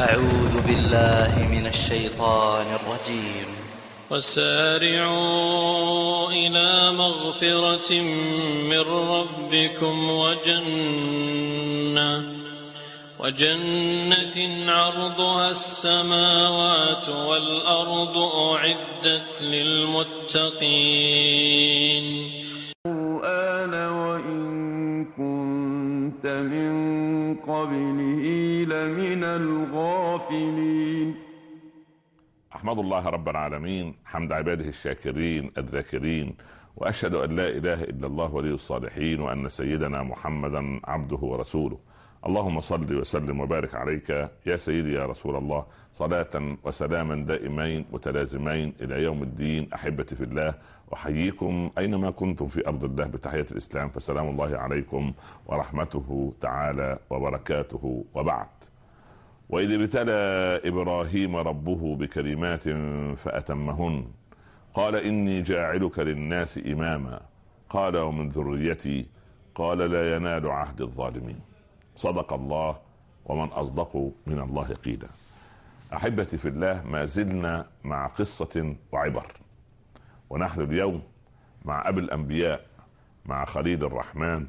أعوذ بالله من الشيطان الرجيم وسارعوا إلى مغفرة من ربكم وجنة وجنة عرضها السماوات والأرض أعدت للمتقين الغافلين احمد الله رب العالمين حمد عباده الشاكرين الذاكرين واشهد ان لا اله الا الله ولي الصالحين وان سيدنا محمدا عبده ورسوله اللهم صل وسلم وبارك عليك يا سيدي يا رسول الله صلاة وسلاما دائمين متلازمين إلى يوم الدين أحبتي في الله أحييكم أينما كنتم في أرض الله بتحية الإسلام فسلام الله عليكم ورحمته تعالى وبركاته وبعد وإذ ابتلى إبراهيم ربه بكلمات فأتمهن قال إني جاعلك للناس إماما قال ومن ذريتي قال لا ينال عهد الظالمين صدق الله ومن أصدق من الله قيلا أحبتي في الله ما زلنا مع قصة وعبر ونحن اليوم مع أبي الأنبياء مع خليل الرحمن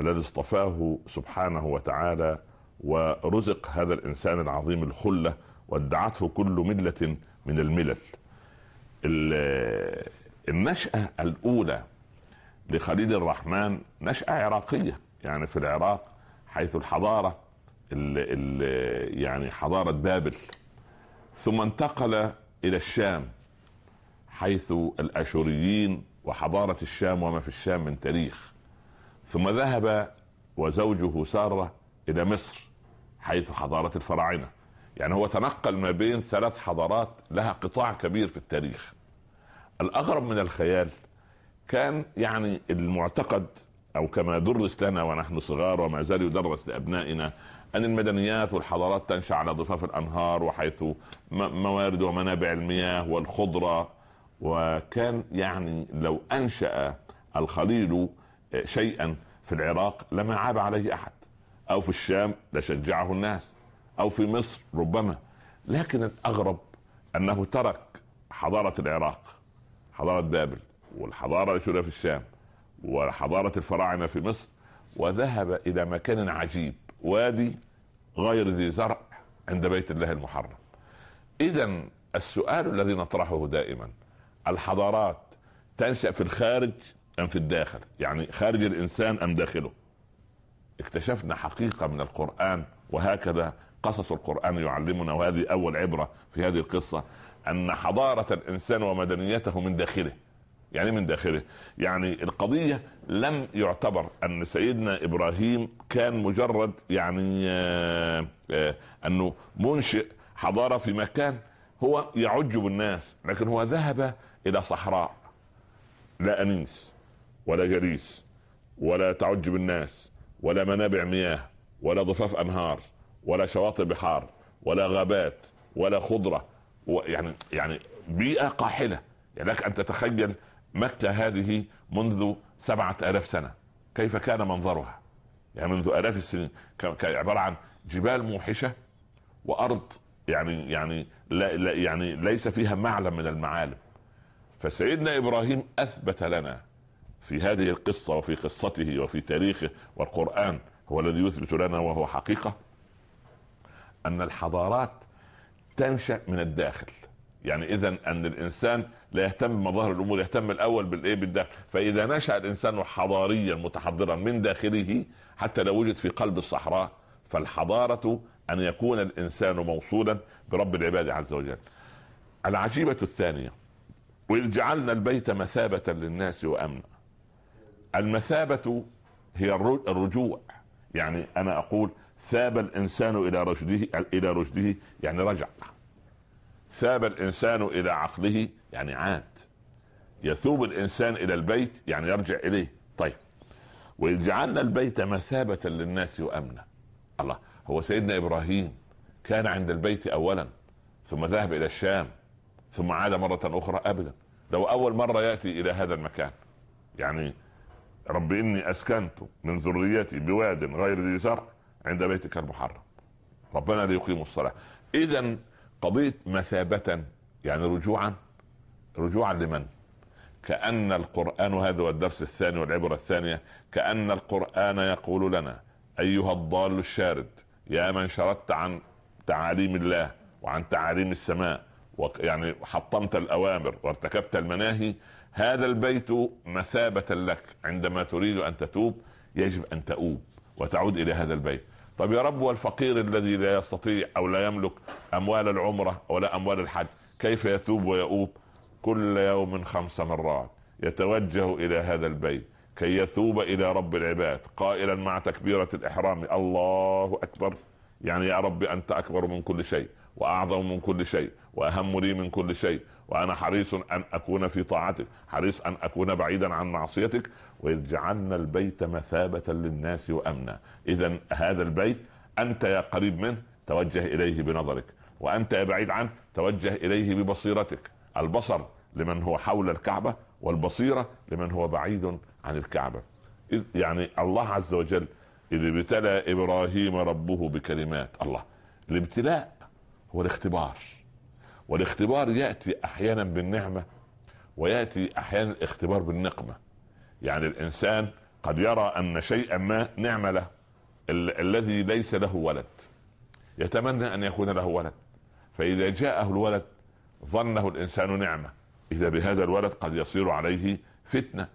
الذي اصطفاه سبحانه وتعالى ورزق هذا الإنسان العظيم الخلة وادعته كل ملة من الملل النشأة الأولى لخليل الرحمن نشأة عراقية يعني في العراق حيث الحضارة الـ الـ يعني حضارة بابل ثم انتقل إلى الشام حيث الأشوريين وحضارة الشام وما في الشام من تاريخ ثم ذهب وزوجه سارة إلى مصر حيث حضاره الفراعنه يعني هو تنقل ما بين ثلاث حضارات لها قطاع كبير في التاريخ الاغرب من الخيال كان يعني المعتقد او كما درس لنا ونحن صغار وما زال يدرس لابنائنا ان المدنيات والحضارات تنشا على ضفاف الانهار وحيث موارد ومنابع المياه والخضره وكان يعني لو انشا الخليل شيئا في العراق لما عاب عليه احد او في الشام لشجعه الناس او في مصر ربما لكن الاغرب انه ترك حضاره العراق حضاره بابل والحضاره التي في الشام وحضاره الفراعنه في مصر وذهب الى مكان عجيب وادي غير ذي زرع عند بيت الله المحرم اذا السؤال الذي نطرحه دائما الحضارات تنشا في الخارج ام في الداخل يعني خارج الانسان ام داخله اكتشفنا حقيقة من القرآن وهكذا قصص القرآن يعلمنا وهذه أول عبرة في هذه القصة أن حضارة الإنسان ومدنيته من داخله يعني من داخله يعني القضية لم يعتبر أن سيدنا إبراهيم كان مجرد يعني آه، آه، أنه منشئ حضارة في مكان هو يعج بالناس لكن هو ذهب إلى صحراء لا أنيس ولا جليس ولا تعج بالناس ولا منابع مياه ولا ضفاف انهار ولا شواطئ بحار ولا غابات ولا خضره يعني يعني بيئه قاحله يعني لك ان تتخيل مكه هذه منذ سبعة آلاف سنة كيف كان منظرها يعني منذ آلاف السنين كان عبارة عن جبال موحشة وأرض يعني يعني لا, لا يعني ليس فيها معلم من المعالم فسيدنا إبراهيم أثبت لنا في هذه القصة وفي قصته وفي تاريخه والقرآن هو الذي يثبت لنا وهو حقيقة أن الحضارات تنشأ من الداخل يعني إذا أن الإنسان لا يهتم بمظاهر الأمور يهتم الأول بالإيه بالداخل فإذا نشأ الإنسان حضاريا متحضرا من داخله حتى لو وجد في قلب الصحراء فالحضارة أن يكون الإنسان موصولا برب العباد عز وجل العجيبة الثانية وإذ جعلنا البيت مثابة للناس وأمنا المثابة هي الرجوع يعني أنا أقول ثاب الإنسان إلى رشده إلى رشده يعني رجع ثاب الإنسان إلى عقله يعني عاد يثوب الإنسان إلى البيت يعني يرجع إليه طيب وإذ جعلنا البيت مثابة للناس وأمنا الله هو سيدنا إبراهيم كان عند البيت أولا ثم ذهب إلى الشام ثم عاد مرة أخرى أبدا لو أول مرة يأتي إلى هذا المكان يعني رب إني أسكنت من ذريتي بواد غير ذي زرع عند بيتك المحرم ربنا ليقيم الصلاة إذا قضية مثابة يعني رجوعا رجوعا لمن؟ كأن القرآن هذا هو الدرس الثاني والعبرة الثانية كأن القرآن يقول لنا أيها الضال الشارد يا من شردت عن تعاليم الله وعن تعاليم السماء يعني حطمت الاوامر وارتكبت المناهي هذا البيت مثابة لك عندما تريد أن تتوب يجب أن تؤوب وتعود إلى هذا البيت طب يا رب والفقير الذي لا يستطيع أو لا يملك أموال العمرة ولا أموال الحج كيف يتوب ويؤوب كل يوم خمس مرات يتوجه إلى هذا البيت كي يثوب إلى رب العباد قائلا مع تكبيرة الإحرام الله أكبر يعني يا رب أنت أكبر من كل شيء واعظم من كل شيء واهم لي من كل شيء وانا حريص ان اكون في طاعتك حريص ان اكون بعيدا عن معصيتك واذ جعلنا البيت مثابه للناس وامنا اذا هذا البيت انت يا قريب منه توجه اليه بنظرك وانت يا بعيد عنه توجه اليه ببصيرتك البصر لمن هو حول الكعبه والبصيره لمن هو بعيد عن الكعبه يعني الله عز وجل اذ ابتلى ابراهيم ربه بكلمات الله الابتلاء هو الاختبار والاختبار ياتي احيانا بالنعمه وياتي احيانا الاختبار بالنقمه يعني الانسان قد يرى ان شيئا ما نعمه له ال- الذي ليس له ولد يتمنى ان يكون له ولد فاذا جاءه الولد ظنه الانسان نعمه اذا بهذا الولد قد يصير عليه فتنه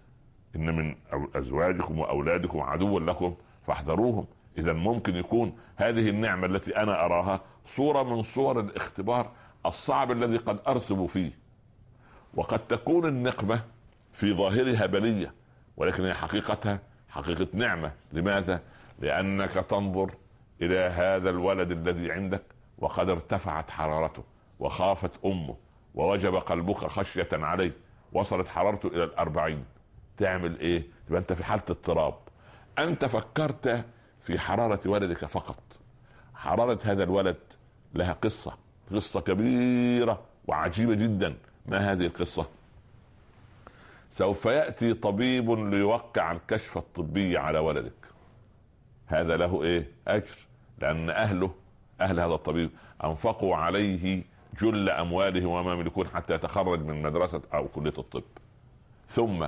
ان من ازواجكم واولادكم عدوا لكم فاحذروهم اذا ممكن يكون هذه النعمه التي انا اراها صوره من صور الاختبار الصعب الذي قد ارسب فيه وقد تكون النقمه في ظاهرها بليه ولكن هي حقيقتها حقيقه نعمه لماذا لانك تنظر الى هذا الولد الذي عندك وقد ارتفعت حرارته وخافت امه ووجب قلبك خشيه عليه وصلت حرارته الى الاربعين تعمل ايه تبقى انت في حاله اضطراب انت فكرت في حرارة ولدك فقط حرارة هذا الولد لها قصة قصة كبيرة وعجيبة جدا ما هذه القصة سوف يأتي طبيب ليوقع الكشف الطبي على ولدك هذا له ايه اجر لان اهله اهل هذا الطبيب انفقوا عليه جل امواله وما يملكون حتى يتخرج من مدرسه او كليه الطب ثم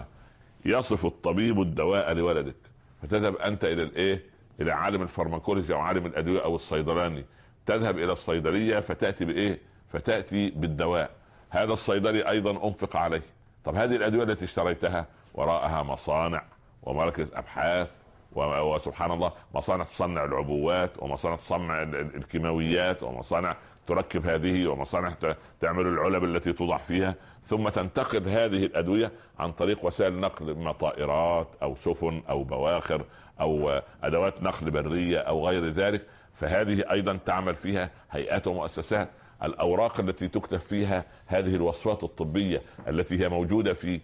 يصف الطبيب الدواء لولدك فتذهب انت الى الايه الى عالم الفارماكولوجي او عالم الادويه او الصيدلاني تذهب الى الصيدليه فتاتي بايه؟ فتاتي بالدواء هذا الصيدلي ايضا انفق عليه طب هذه الادويه التي اشتريتها وراءها مصانع ومراكز ابحاث وسبحان الله مصانع تصنع العبوات ومصانع تصنع الكيماويات ومصانع تركب هذه ومصانع تعمل العلب التي توضع فيها ثم تنتقل هذه الادويه عن طريق وسائل نقل اما طائرات او سفن او بواخر او ادوات نقل بريه او غير ذلك فهذه ايضا تعمل فيها هيئات ومؤسسات الاوراق التي تكتب فيها هذه الوصفات الطبيه التي هي موجوده في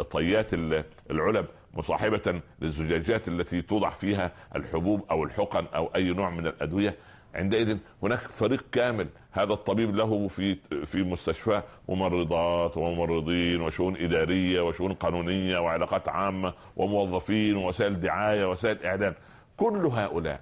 الطيات العلب مصاحبه للزجاجات التي توضع فيها الحبوب او الحقن او اي نوع من الادويه عندئذ هناك فريق كامل هذا الطبيب له في في مستشفاه ممرضات وممرضين وشؤون اداريه وشؤون قانونيه وعلاقات عامه وموظفين ووسائل دعايه ووسائل اعلان كل هؤلاء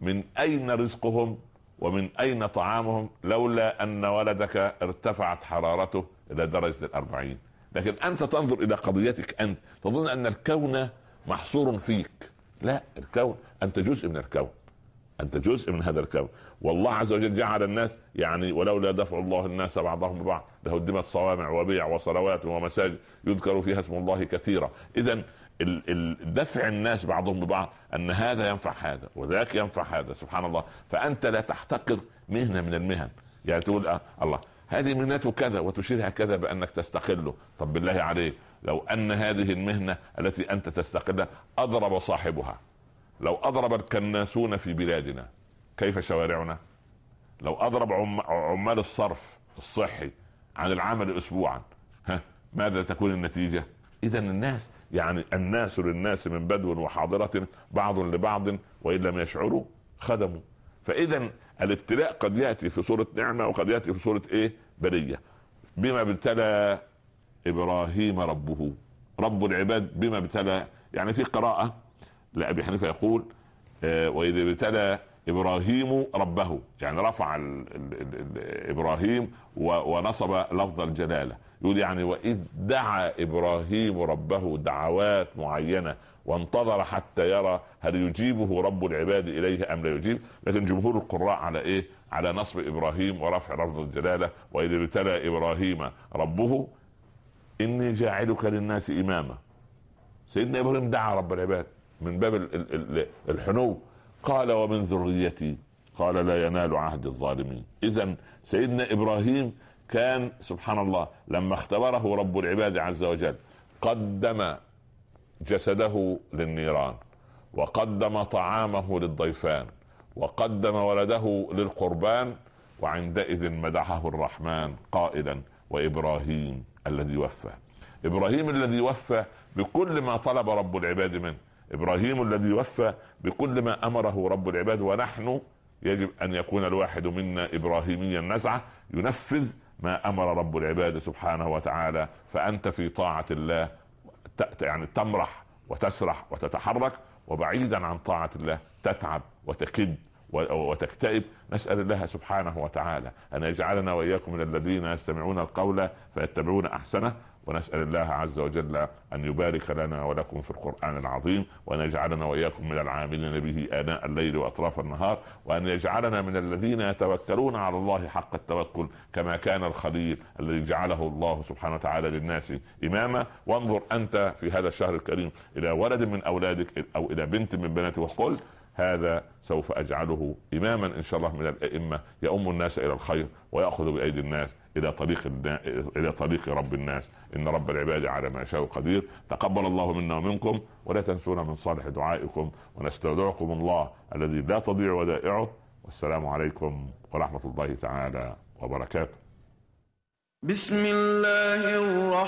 من اين رزقهم ومن اين طعامهم لولا ان ولدك ارتفعت حرارته الى درجه الاربعين لكن انت تنظر الى قضيتك انت تظن ان الكون محصور فيك لا الكون انت جزء من الكون انت جزء من هذا الكون والله عز وجل جعل الناس يعني ولولا دفع الله الناس بعضهم ببعض لهدمت صوامع وبيع وصلوات ومساجد يذكر فيها اسم الله كثيرا اذا دفع الناس بعضهم ببعض ان هذا ينفع هذا وذاك ينفع هذا سبحان الله فانت لا تحتقر مهنه من المهن يعني تقول أه الله هذه مهنته كذا وتشيرها كذا بانك تستقله طب بالله عليك لو ان هذه المهنه التي انت تستقلها اضرب صاحبها لو اضرب الكناسون في بلادنا كيف شوارعنا لو اضرب عم... عمال الصرف الصحي عن العمل اسبوعا ها ماذا تكون النتيجه اذا الناس يعني الناس للناس من بدو وحاضرة بعض لبعض وإن لم يشعروا خدموا فاذا الابتلاء قد ياتي في صوره نعمه وقد ياتي في صوره ايه؟ بليه. بما ابتلى ابراهيم ربه رب العباد بما ابتلى يعني في قراءه لابي حنيفه يقول آه، واذا ابتلى ابراهيم ربه يعني رفع الـ الـ الـ ابراهيم ونصب لفظ الجلاله يقول يعني واذ دعا ابراهيم ربه دعوات معينه وانتظر حتى يرى هل يجيبه رب العباد اليه ام لا يجيب لكن جمهور القراء على ايه على نصب ابراهيم ورفع لفظ الجلاله واذ ابتلى ابراهيم ربه اني جاعلك للناس اماما سيدنا ابراهيم دعا رب العباد من باب الحنو قال ومن ذريتي قال لا ينال عهد الظالمين اذا سيدنا ابراهيم كان سبحان الله لما اختبره رب العباد عز وجل قدم جسده للنيران وقدم طعامه للضيفان وقدم ولده للقربان وعندئذ مدحه الرحمن قائلا وابراهيم الذي وفى ابراهيم الذي وفى بكل ما طلب رب العباد منه ابراهيم الذي وفى بكل ما امره رب العباد ونحن يجب ان يكون الواحد منا ابراهيميا نزعه ينفذ ما امر رب العباد سبحانه وتعالى فانت في طاعه الله يعني تمرح وتسرح وتتحرك وبعيدا عن طاعه الله تتعب وتكد وتكتئب نسأل الله سبحانه وتعالى أن يجعلنا وإياكم من الذين يستمعون القول فيتبعون أحسنه ونسأل الله عز وجل أن يبارك لنا ولكم في القرآن العظيم وأن يجعلنا وإياكم من العاملين به آناء الليل وأطراف النهار وأن يجعلنا من الذين يتوكلون على الله حق التوكل كما كان الخليل الذي جعله الله سبحانه وتعالى للناس إماما وانظر أنت في هذا الشهر الكريم إلى ولد من أولادك أو إلى بنت من بناتك وقل هذا سوف اجعله اماما ان شاء الله من الائمه يؤم الناس الى الخير وياخذ بايدي الناس الى طريق النا... الى طريق رب الناس ان رب العباد على ما يشاء قدير تقبل الله منا ومنكم ولا تنسونا من صالح دعائكم ونستودعكم الله الذي لا تضيع ودائعه والسلام عليكم ورحمه الله تعالى وبركاته بسم الله الرحمن